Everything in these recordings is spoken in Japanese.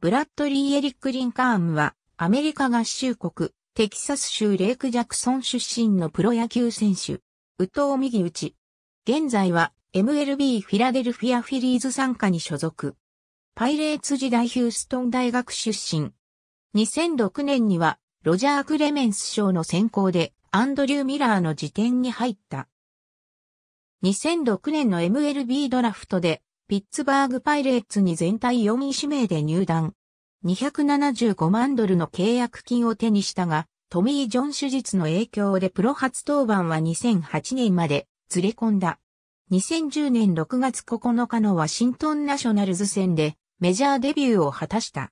ブラッドリー・エリック・リンカーンは、アメリカ合衆国、テキサス州レイク・ジャクソン出身のプロ野球選手、宇藤右打ち。現在は、MLB フィラデルフィアフィリーズ参加に所属。パイレーツ時代ヒューストン大学出身。2006年には、ロジャー・クレメンス賞の選考で、アンドリュー・ミラーの辞典に入った。2006年の MLB ドラフトでピッツバーグパイレーツに全体4位指名で入団。275万ドルの契約金を手にしたが、トミー・ジョン手術の影響でプロ初登板は2008年までずれ込んだ。2010年6月9日のワシントンナショナルズ戦でメジャーデビューを果たした。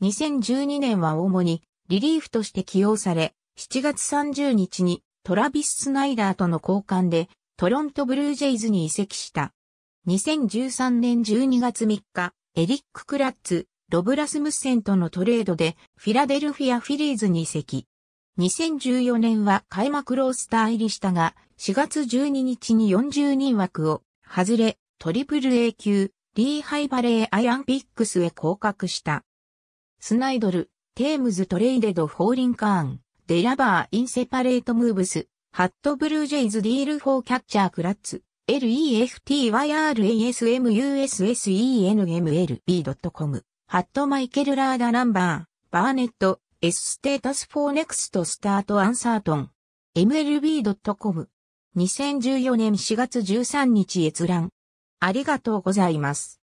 2012年は主にリリーフとして起用され、7月30日にトラビス・スナイダーとの交換でトロントブルージェイズに移籍した。2013年12月3日、エリック・クラッツ、ロブ・ラスムッセンとのトレードでフィラデルフィア・フィリーズに移籍。2014年は開幕ロースター入りしたが、4月12日に40人枠を外れ、トリプル A 級、リーハイバレーアイアンピックスへ降格した。スナイドル、テームズトレイデド・フォーリンカーン、デラバー・インセパレート・ムーブス、ハット・ブルージェイズ・ディール・フォー・キャッチャー・クラッツ。l e f t y r a s m u s e n m l b c o m ハットマイケルラーダナンバー、バーネット、S ステータスーネクストスタートアンサートン、mlb.com 2014年4月13日閲覧。ありがとうございます。